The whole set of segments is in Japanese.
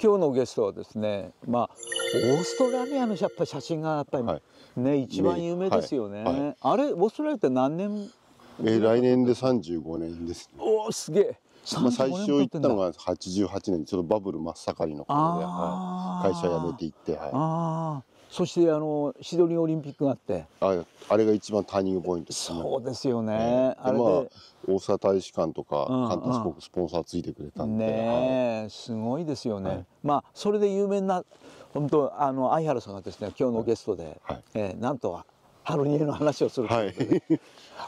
今日のゲストはですねまあオーストラリアのやっぱ写真がやっぱり、はい、ね一番有名ですよね、はいはい、あれオーストラリアって何年え来年で35年です、ね、おすげえまあ、最初行ったのが88年ちょっとバブル真っ盛りの頃で、はい、会社辞めていって、はい、ああそしてあのシドニーオリンピックがあってああれが一番ターニングポイントですねそうですよね、あれで、まあ、大阪大使館とか、うんうん、カンタス国スポンサーついてくれたんでね、えすごいですよね、はい、まあそれで有名な本当あの相原さんがですね今日のゲストで、はい、えー、なんとハロニエの話をするとはい、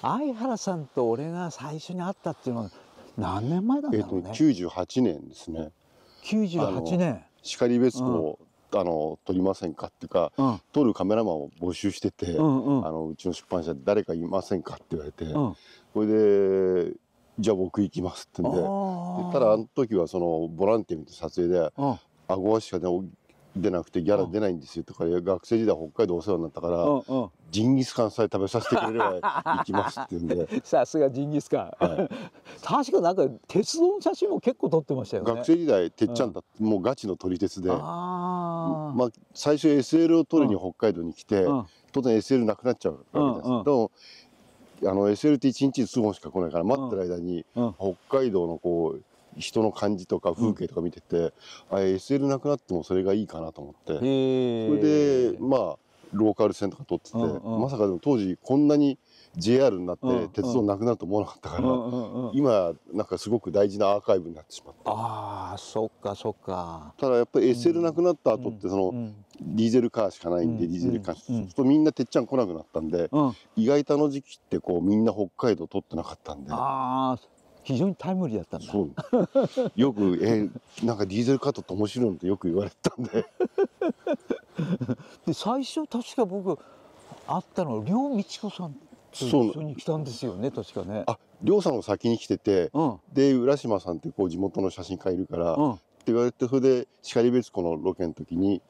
相原さんと俺が最初に会ったっていうのは何年前だったんだろうね、えーと、98年ですね98年しかり別湖あの撮りませんかっていうか、うん、撮るカメラマンを募集してて、うんうん、あのうちの出版社で誰かいませんかって言われて、うん、これでじゃあ僕行きますってんでただあの時はそのボランティアみ撮影で、あごはしか出なくてギャラ出ないんですよとか、学生時代北海道お世話になったから、うんうん、ジンギスカンさえ食べさせてくれれば 行きますって言うんでさすがジンギスカン、はい、確かなんか鉄道の写真も結構撮ってましたよね学生時代てっちゃんだ、うん、もうガチの撮り鉄であまあ、最初 SL を取りに北海道に来て、当然 SL なくなっちゃうわけですけど、あの SL って1日数本しか来ないから待ってる間に、北海道のこう人の感じとか風景とか見てて、うん、あ SL なくなってもそれがいいかなと思ってそれでまあローカル線とか撮ってて、まさかでも当時こんなに JR になって鉄道なくなると思わなかったから、今なんかすごく大事なアーカイブになってしまったあそっかそっかただやっぱり SL なくなった後ってその、ディーゼルカーしかないんで、ディーゼルカーそうするとみんなてっちゃん来なくなったんで、意外とあの時期ってこうみんな北海道取ってなかったんでああ非常にタイムリーだったんだよく「えー、なんかディーゼルカートって面白いの?」ってよく言われたんで で最初確か僕会ったのは両道子さんそう一緒に来たんですよね確かね。あ亮さんを先に来てて、うん、で浦島さんってこう地元の写真家いるから、うん、って言われてそれで然別湖のロケの時に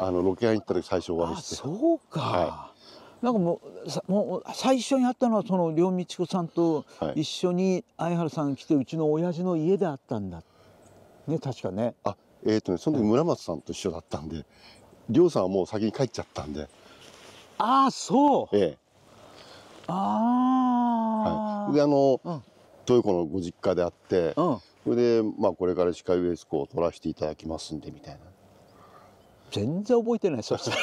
あのロケ屋に行った時最初お会いして。そうか、はいなんかもうもう最初に会ったのはその両道子さんと一緒に相原さん来てうちの親父の家で会ったんだね確かねあえっ、ー、とねその時村松さんと一緒だったんで亮さんはもう先に帰っちゃったんでああそうええああ、はい、であの、うん、豊子のご実家であって、うん、それで、まあ、これから歯科ウエスコを取らせていただきますんでみたいな全然覚えてないそしたら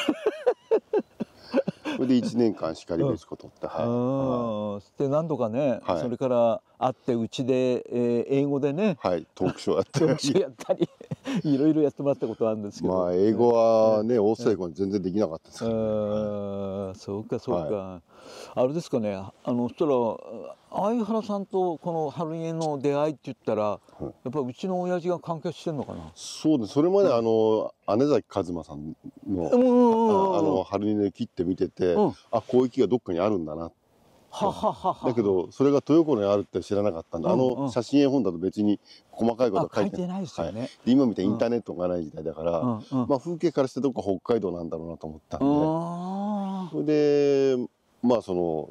それで1年間叱エス子取って、うん、はい、で何度かね、はい、それから会ってうちで、えー、英語でね、はい、トークショーやったり いろいろやってもらったことあるんですけど、まあ、英語はね、オーストラリア全然できなかったですから、ね、あそうかそうか、はい、あれですかねあのそしたら相原さんとこの春家の出会いって言ったら、やっぱりうちの親父が関係してるのかなそうですそれまで、うん、あの姉崎一馬さんの「あの春家のって見てて、うん、あこういう木がどっかにあるんだなってだけどそれが豊子にあるって知らなかったんで、あの写真絵本だと別に細かいことは書いてないですよね、はい、今みたいにインターネットがない時代だから、まあ、風景からしてどっか北海道なんだろうなと思ったんでそれでまあその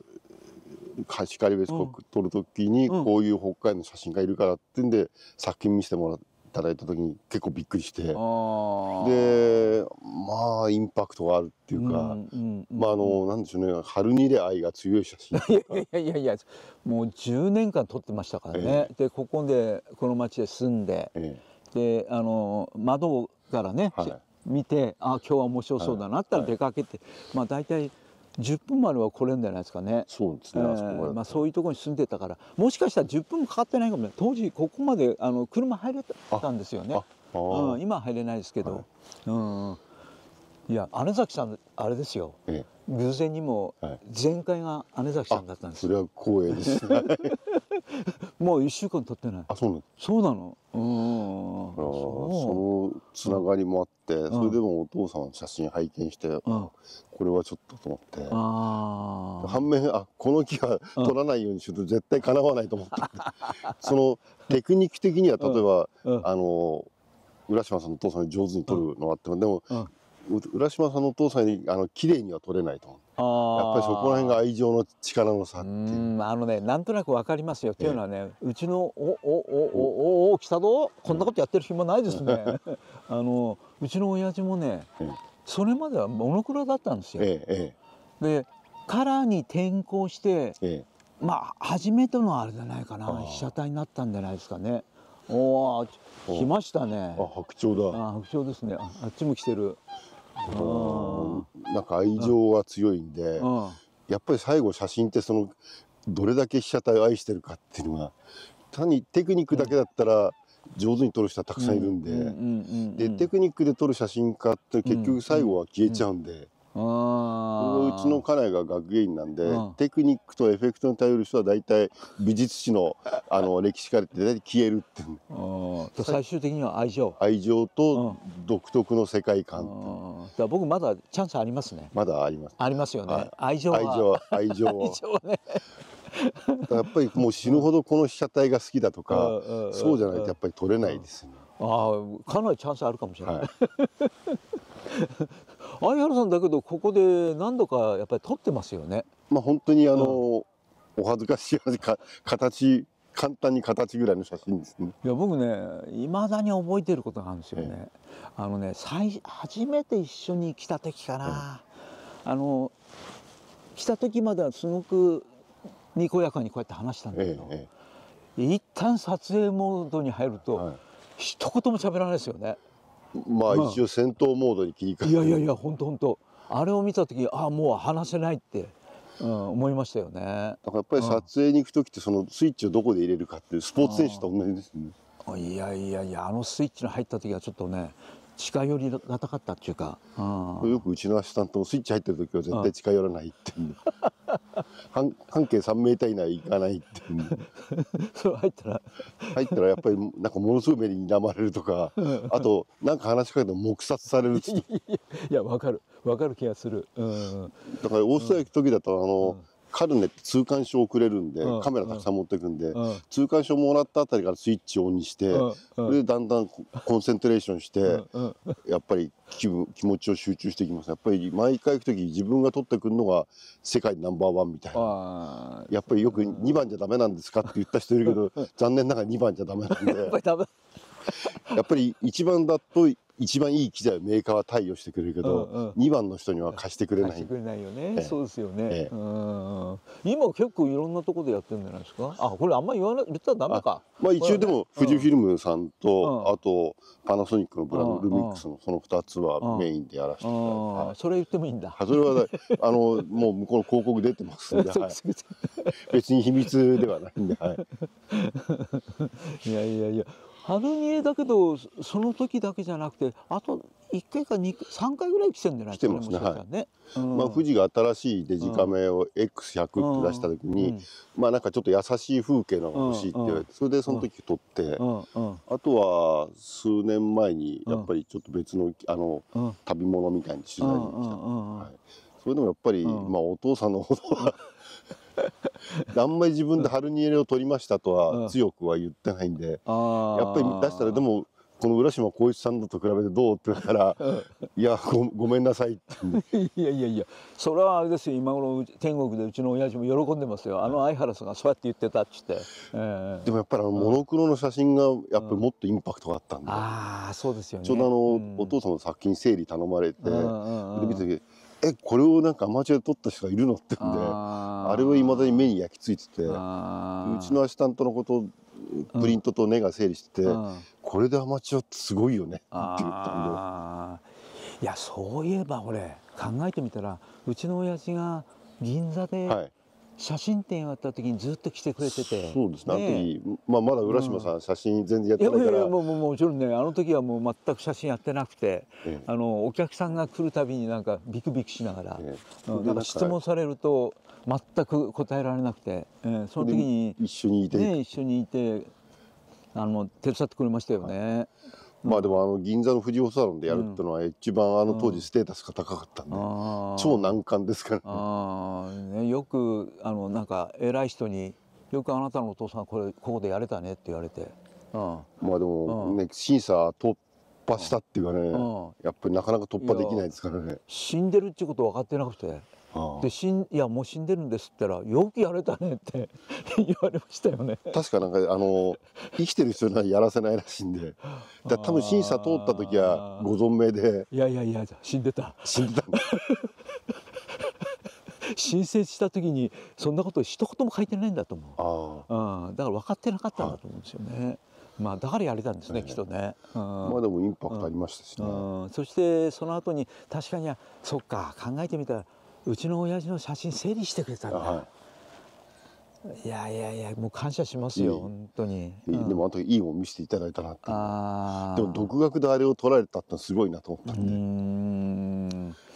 貸し借り別国撮る時にこういう北海道の写真がいるからってんで作品見せてもらってただいた時に結構びっくりしてでまあインパクトがあるっていうか、まああのなんでしょうね春にで愛が強い写真 いやいやいやもう10年間撮ってましたからね、えー、でここでこの町で住んで、えー、であの窓からね、はい、見てあ今日は面白そうだなったら出かけて、はい、まあ大体10分もあれば来れるんじゃないですかねそうですね、えー、まあ、そういうところに住んでたからもしかしたら10分もかかってないかもね当時ここまであの車入れたんですよね、うん、今入れないですけど、はい、うんいや姉崎さんあれですよ、ええ、偶然にも前回が姉崎さんだったんです、それは光栄です、ね、もう1週間経ってないあそうなのそうなのうんそのつながりもあっ、うん、それでもお父さんの写真拝見して、うん、これはちょっとと思って反面あこの木は取らないようにすると絶対かなわないと思って、そのテクニック的には例えば、あの浦島さんのお父さんに上手に撮るのはあってもでも、浦島さんのお父さんにあの綺麗には撮れないと思て。やっぱりそこら辺が愛情の力の差っていうあのねなんとなくわかりますよ、えっていうのはねうちの「おおおおおお来たぞこんなことやってる暇ないですね」あのうちの親父もね、え、それまではモノクロだったんですよ。でカラーに転向して、まあ初めてのあれじゃないかな被写体になったんじゃないですかね。おお来ましたね。あ白鳥だ。あ白鳥ですねあ。あっちも来てる。なんか愛情が強いんで、やっぱり最後写真ってそのどれだけ被写体を愛してるかっていうのが単にテクニックだけだったら上手に撮る人はたくさんいるんででテクニックで撮る写真家って結局最後は消えちゃうんで。うちの家内が学芸員なんで、うん、テクニックとエフェクトに頼る人は大体美術史のあの歴史から大体消えるって最終的には愛情愛情と独特の世界観うん、だ僕まだチャンスありますね。まだあります。ありますよね。愛情愛情愛情 愛情ね。やっぱりもう死ぬほどこの被写体が好きだとか、そうじゃないとやっぱり撮れないですね。ああかなりチャンスあるかもしれない。はい 相原さんだけどここで何度かやっぱり撮ってますよね。まあ本当にあの、うん、お恥ずかしいか、形簡単に形ぐらいの写真ですねいや僕ねいまだに覚えてることがあるんですよね、あのね最初めて一緒に来た時かな、あの来た時まではすごくにこやかにこうやって話したんだけど、一旦撮影モードに入ると、はい、一言も喋らないですよねまあ、まあ、一応戦闘モードに切り替えていやいやいや本当本当あれを見た時ああもう話せないってうん、思いましたよね。だからやっぱり撮影に行く時ってそのスイッチをどこで入れるかってスポーツ選手と同じですね。いやいやいやあのスイッチの入った時はちょっとね近寄りなたかったっていうか、うん、よくうちのアシスタントもスイッチ入ってる時は絶対近寄らないってい、う ん、半半径3メーター以内行かないって そう入ったら入ったらやっぱりなんかものすごい目に睨まれるとかあとなんか話しかけても黙殺されるって いやわかるわかる気がする、うん、だからオーストラリア行く時だとあの、うんカルネって通関証をくれるんで、うん、カメラたくさん持ってくんで、うん、通関証もらったあたりからスイッチオンにして、うん、それでだんだんコンセントレーションして、やっぱり気分気持ちを集中していきますやっぱり毎回行く時自分が取ってくるのが世界ナンバーワンみたいなやっぱりよく2番じゃダメなんですかって言った人いるけど残念ながら2番じゃダメなんで。やっぱり一番だと一番いい機材をメーカーは貸与してくれるけど、うんうん、2番の人には貸してくれない貸してくれないよね、ええ、そうですよね、ええ、今結構いろんなところでやってるんじゃないですかあこれあんま言わない言ったらダメかまあ一応でも富士フィルムさんと、うん、あとパナソニックのブランド、うん、ルミックスのその2つはメインでやらせていただいて、それ言ってもいいんだそれはあのもう向こうの広告出てますんで、はい、別に秘密ではないんではい いやいやいや春見えだけどその時だけじゃなくてあと1回か2 3回ぐらい来てるんじゃないですか、ね、来てますね、まあ、富士が新しいデジカメを X100 って出した時に、まあなんかちょっと優しい風景のが欲しいって言われてそれでその時撮って、あとは数年前にやっぱりちょっと別のあの、旅物みたいに取材に来た、はい、それでもやっぱり、まあお父さんのほど あんまり自分でハルニエレを取りましたとは強くは言ってないんで、うん、やっぱり出したらでもこの浦島浩一さんと比べてどうって言ったら「いやごめんなさい」っていやいやいやそれはあれですよ今頃天国でうちの親父も喜んでますよあの相原さんがそうやって言ってたっつって、えー、でもやっぱりモノクロの写真がやっぱりもっとインパクトがあったんで、うん、ああそうですよねちょうどあの、うん、お父んの作品整理頼まれて、うんうんうん、で見た時えこれをなんかアマチュアで撮った人がいるのってんであれはいまだに目に焼き付いててうちのアシスタントのことプリントと根が整理してて、うん、これでアマチュアってすごいよねって言ったんでいやそういえば俺考えてみたらうちの親父が銀座で写真展やった時にずっと来てくれててそうですねあの時、まあ、まだ浦島さん、写真全然やってないから、うん、いやいやもうもちろんねあの時はもう全く写真やってなくて、ええ、あのお客さんが来るたびになんかビクビクしながら、ええ、なんか質問されると全く答えられなくて、えー、その時に一緒にいて、ね、一緒にいてあの手伝ってくれましたよね。はいまあでもあの銀座の富士ホサロンでやるっていうのは一番あの当時ステータスが高かったんで、超難関ですから、ね、あねよくあのなんか偉い人によくあなたのお父さんこれここでやれたねって言われて、うん、まあでもね、審査突破したっていうかね、やっぱりなかなか突破できないですからね死んでるっていうこと分かってなくてで死んいやもう死んでるんですって言ったら「よくやれたね」って 言われましたよね確かなんかあの生きてる人にはやらせないらしいんでだ多分審査通った時はご存命でいやいやいや死んでた死んでた 申請した時にそんなこと一言も書いてないんだと思うあ、うん、だから分かってなかったんだと思うんですよね、はい、まあだからやれたんですね、きっとね、うん、まあでもインパクトありましたしね、うん、そしてその後に確かにそっか考えてみたらうちの親父の写真整理してくれたんだ、はい、いやいやいやもう感謝しますよ本当に、うん、でもあの時いいも見せていただいたなってでも独学であれを撮られたってすごいなと思ったんで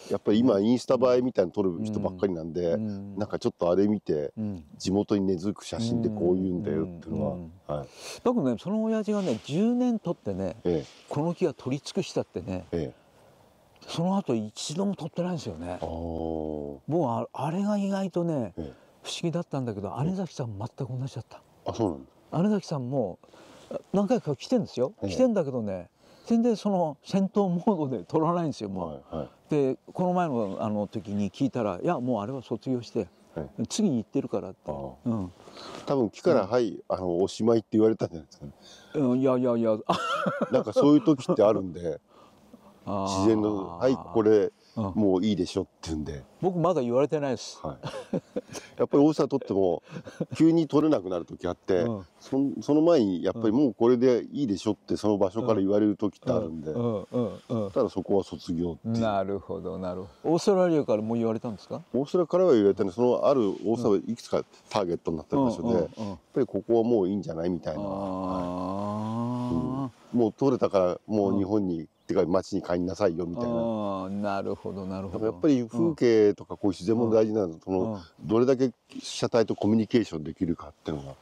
やっぱり今インスタ映えみたいに撮る人ばっかりなんで、うん、なんかちょっとあれ見て、地元に根付く写真でこういうんだよっていうのは、はい、だねその親父がね10年撮ってね、ええ、この木は取り尽くしたってね、ええその後一度も撮ってないんですよねもうあれが意外とね、ええ、不思議だったんだけど姉崎さん全く同じだったあそうなん姉崎さんも何回か来てんですよ、え、来てんだけどね全然その戦闘モードで撮らないんですよもう、はいはい、でこの前のあの時に聞いたらいやもうあれは卒業して次に行ってるからって、うん、多分木から「はい、あのおしまい」って言われたんじゃないですかね、うん、いやいやいやなんかそういう時ってあるんで 自然の「はいこれ、もういいでしょ」って言うんで僕まだ言われてないです、はい、やっぱり大下とっても急に取れなくなる時あって、うん、その前にやっぱりもうこれでいいでしょってその場所から言われる時ってあるんで、ただそこは卒業ってなるほどなるほどオーストラリアからも言われたんですかオーストラリアからは言われたんそのある大下いくつかターゲットになってる場所で、やっぱりここはもういいんじゃないみたいな、ああもう取れたからもう日本に、ってか町に帰りなさいよみたいな。なるほどなるほど。やっぱり風景とかこう自然も大事なの、うん、そのどれだけ被写体とコミュニケーションできるかっていうのが。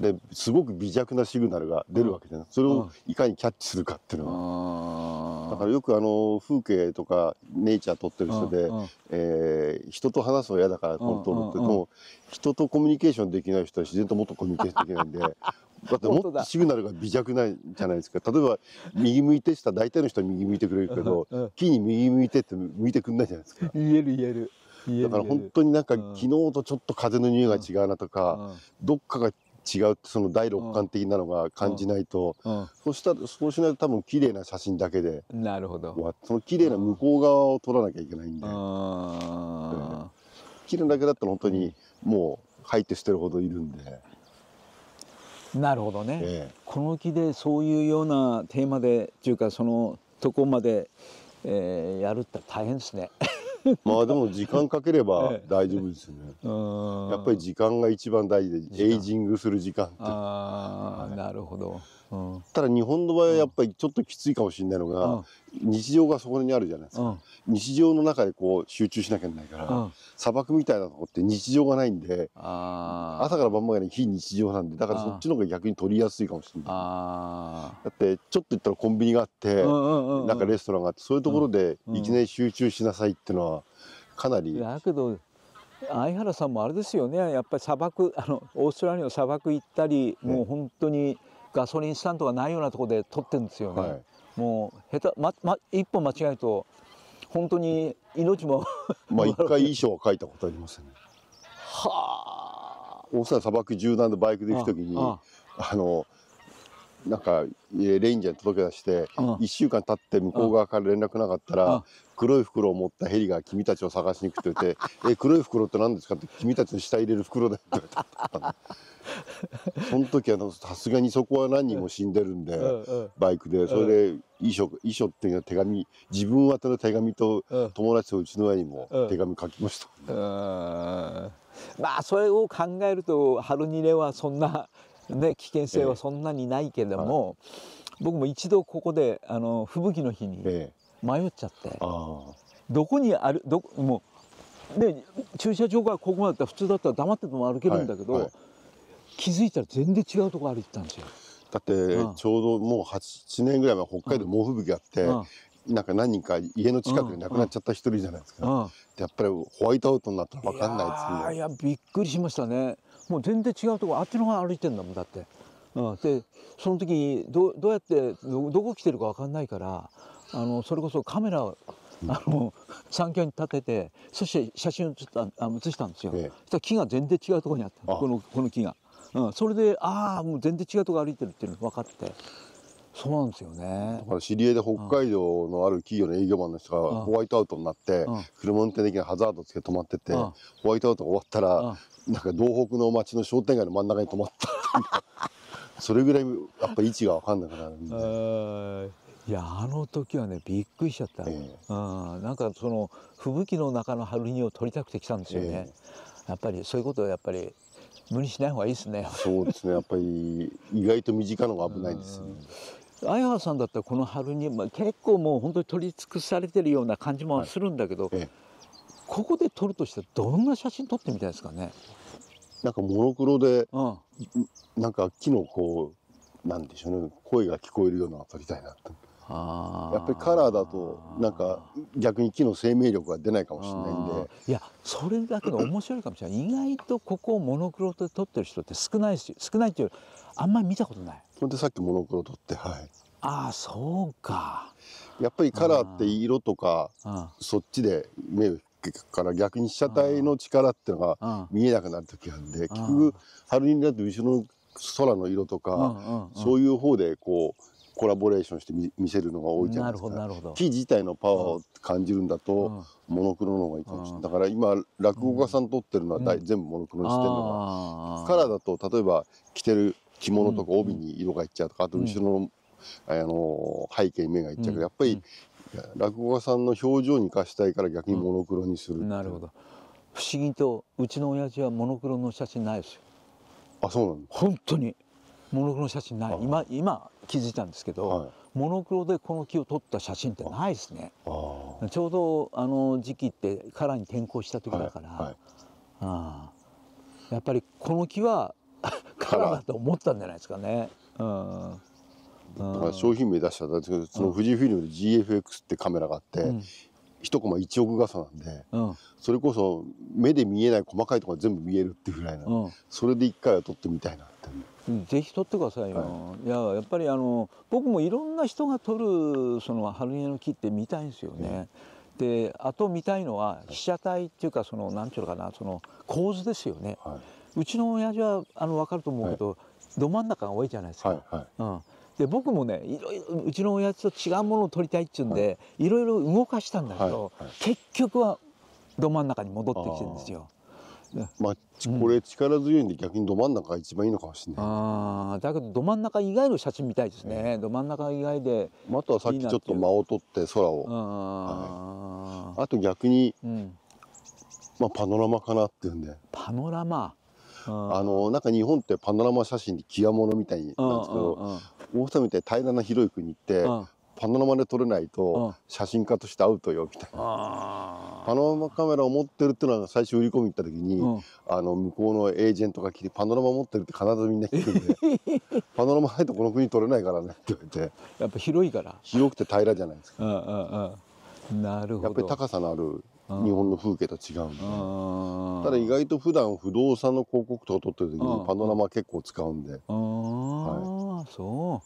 ですごく微弱なシグナルが出るわけじゃない、それをいかにキャッチするかっていうのは、だからよくあの風景とかネイチャー撮ってる人で、えー、人と話すの嫌だからトロと思って、うも人とコミュニケーションできない人は自然ともっとコミュニケーションできないんでだってもっとシグナルが微弱ないじゃないですか例えば右向いてした大体の人は右向いてくれるけど、うん、木に右向いてって向いてくんないじゃないですか言える言えるだから本当になんか、うん、昨日とちょっと風の匂いが違うなとか、うん、どっかが違うってその第六感的なのが感じないと、そうしたそうしないと多分綺麗な写真だけでなるほどその綺麗な向こう側を撮らなきゃいけないんで、うん、綺麗だけだったら本当にもう入って捨てるほどいるんで。なるほどね、えこの木でそういうようなテーマでっていうかそのとこまで、えー、やるって大変ですね まあでも時間かければ 大丈夫ですね、えやっぱり時間が一番大事でエイジングする時間ってああ、はい、なるほどただ日本の場合はやっぱりちょっときついかもしれないのが、日常がそこにあるじゃないですか、日常の中でこう集中しなきゃいけないから、砂漠みたいなとこって日常がないんで朝から晩まで非日常なんでだからそっちの方が逆に取りやすいかもしれないだってちょっと行ったらコンビニがあって、なんかレストランがあってそういうところでいきなり集中しなさいっていうのはかなり。だけど相原さんもあれですよねやっぱり砂漠あのオーストラリアの砂漠行ったり、もう本当に、ガソリンスタンドがないようなところで取ってるんですよね、はい、もう下手、まま、一歩間違えると本当に命もまあ一回衣装は書いたことありますよねはあ大阪砂漠縦断でバイクで行く時にあのなんかレインジャーに届け出して、う1週間経って向こう側から連絡なかったら、黒い袋を持ったヘリが君たちを探しに行くって言って「え黒い袋って何ですか?」って「君たちの下入れる袋だよ」って言われた。その時はさすがにそこは何人も死んでるんで、バイクでそれで遺書遺書っていうのは手紙自分宛の手紙と友達とうちの親にも手紙書きました、まあそれを考えると春にれはそんな、ね、危険性はそんなにないけれども、僕も一度ここであの吹雪の日に迷っちゃって、どこにあるどもうで駐車場がここまでだったら普通だったら黙ってても歩けるんだけど、はいはい気づいたら全然違うところ歩いてたんですよだって、ちょうどもう8年ぐらいは北海道猛吹雪があって、なんか何人か家の近くで亡くなっちゃった一人じゃないですか、うんうん、やっぱりホワイトアウトになったら分かんないですねいやびっくりしましたねもう全然違うところあっちの方歩いてんだもんだって、うん、でその時どどうやってどこ来てるか分かんないからあのそれこそカメラあの、う三脚に立ててそして写真を写した写したんですよ、ええ、そしたら木が全然違うところにあったこのこの木が。うん、それでああもう全然違うとこ歩いてるっていうの分かってそうなんですよねだから知り合いで北海道のある企業の営業マンの人がホワイトアウトになって車運転できないハザードつけて止まっててホワイトアウトが終わったらなんか道北の町の商店街の真ん中に止まったっ それぐらいやっぱ位置が分かんなくなるんで。いやあの時はねびっくりしちゃった、えー、うん、なんかその吹雪の中の春にを撮りたくて来たんですよね、えー、やっぱりそういうことはやっぱり無理しない方がいいですねそうですねやっぱり意外と身近のが危ないんですよ、ね、相原さんだったらこの春に、まあ、結構もう本当に取り尽くされてるような感じもするんだけど、はいここで撮るとしたらどんな写真撮ってみたいですかねなんかモノクロで、うん、なんか木のこうなんでしょうね声が聞こえるような撮りたいなとやっぱりカラーだとなんか逆に木の生命力が出ないかもしれないんでいやそれだけが面白いかもしれない意外とここをモノクロで撮ってる人って少ないし少ないっていうあんまり見たことないほんでさっきモノクロ撮ってはいああそうかやっぱりカラーって色とかそっちで目をから逆に被写体の力っていうのが見えなくなる時あるんで結局春になって後ろの空の色とかそういう方でこうコラボレーションして見せるのが多いじゃないですか木自体のパワーを感じるんだと、モノクロの方がいいかもしれない、だから今落語家さん撮ってるのは大、うん、全部モノクロにしてるのが、カラーだと例えば着てる着物とか帯に色がいっちゃうとか、あと後ろの,、あの背景に目がいっちゃうけど、やっぱり落語家さんの表情に生かしたいから逆にモノクロにする、なるほど不思議とうちの親父はモノクロの写真ないですよあそうなの本当にモノクロ写真ない今今気づいたんですけど、はい、モノクロでこの木を撮った写真ってないですねちょうどあの時期ってカラーに転向した時だから、はいはい、あやっぱりこの木は カラーだと思ったんじゃないですかね。だから商品名出しちゃったんですけど、その富士フィルムで GFX ってカメラがあって、うん、1コマ1億画素なんで、うん、それこそ目で見えない細かいところ全部見えるっていうぐらいな、うん、それで1回は撮ってみたいなぜひ撮ってくださいよ、はい、いややっぱりあの僕もいろんな人が撮るその春根の木って見たいんですよね、であと見たいのは被写体っていうかその何て言うのかなその構図ですよね、はい、うちの親父はあの分かると思うけど、はい、ど真ん中が多いじゃないですか、はいはい、うん、で僕もねいろいろうちの親父と違うものを撮りたいっちゅうんで、はい、いろいろ動かしたんだけど、結局はど真ん中に戻ってきてるんですよ。まあ、これ力強いんで逆にど真ん中が一番いいのかもしれない、うん、あだけどど真ん中以外の写真みたいですね、ど真ん中以外であとはさっきちょっと間を取って空をあはい、あと逆に、うん、まあ、パノラマかなっていうんでパノラマあのなんか日本ってパノラマ写真でも物みたいなんですけど大下みたいに平らな広い国ってパノラマで撮れないと写真家としてアウトよみたいな、パノラマカメラを持ってるっていうのは最初売り込み行った時に、うん、あの向こうのエージェントが来て「パノラマ持ってる」って必ずみんな聞くんで「パノラマないとこの国撮れないからね」って言われてやっぱ広いから広くて平らじゃないですか、うんうんうん、なるほどやっぱり高さのある日本の風景と違うんで、ただ意外と普段不動産の広告とか撮ってる時にパノラマ結構使うんで、ああ、はい、そ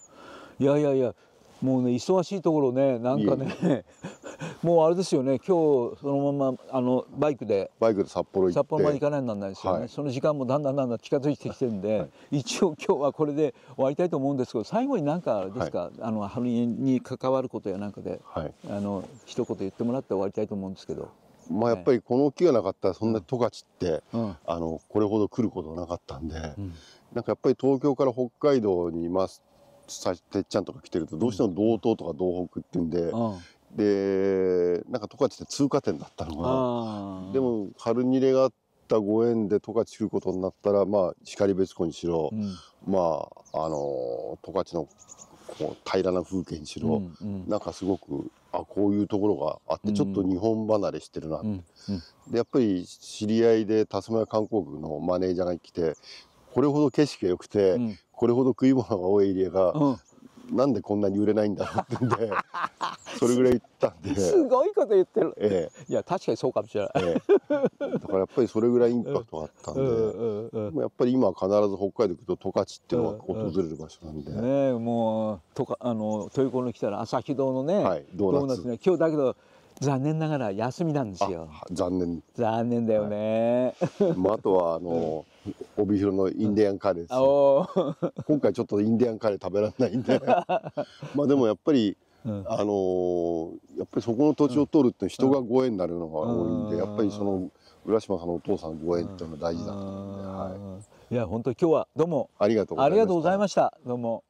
ういやいやいやもうね忙しいところねなんかね もうあれですよね今日そのままあのバイクでバイクで札幌札幌まで行かないなんないですよね、はい、その時間もだんだんだんだん近づいてきてるんで、はい、一応今日はこれで終わりたいと思うんですけど最後になんかあれですか、はい、あの春に関わることやなんかで、はい、あの一言言ってもらって終わりたいと思うんですけど。まあ、やっぱりこの木がなかったらそんな十勝って、うん、あのこれほど来ることなかったんで、うん、なんかやっぱり東京から北海道にいますてっちゃんとか来てるとどうしても道東とか道北っていうんで、でなんか十勝って通過点だったのがでも春にれがあったご縁で十勝来ることになったらまあ光別湖にしろ、うん、まああの十勝のこう平らな風景にしろ、うんうん、なんかすごくあこういうところがあってちょっと日本離れしてるなって、うんうん、でやっぱり知り合いで辰 a 屋観光局のマネージャーが来てこれほど景色が良くて、うん、これほど食い物が多いエリアが、うん、なんでこんなに売れないんだろうってんで それぐらい行ったんですごいこと言ってる、ええ、いや確かにそうかもしれない、ええ、だからやっぱりそれぐらいインパクトがあったんで、うんうん、やっぱり今必ず北海道行くと十勝っていうのが訪れる場所なんで、ねもうとかあの豊子に来たら朝日堂のね、はい、ドーナツドーナツね今日だけど残念ながら休みなんですよ残念残念だよね、はい、まあ、あとはあの、うん、帯広のインディアンカレーです、ね、うん、今回ちょっとインディアンカレー食べられないんで まあでもやっぱり、うん、あのー、やっぱりそこの土地を取るって人がご縁になるのが多いんで、やっぱりその浦島さんのお父さんご縁っていうのは大事だと思うんで、はい、いや本当今日はどうもありがとうございましたどうも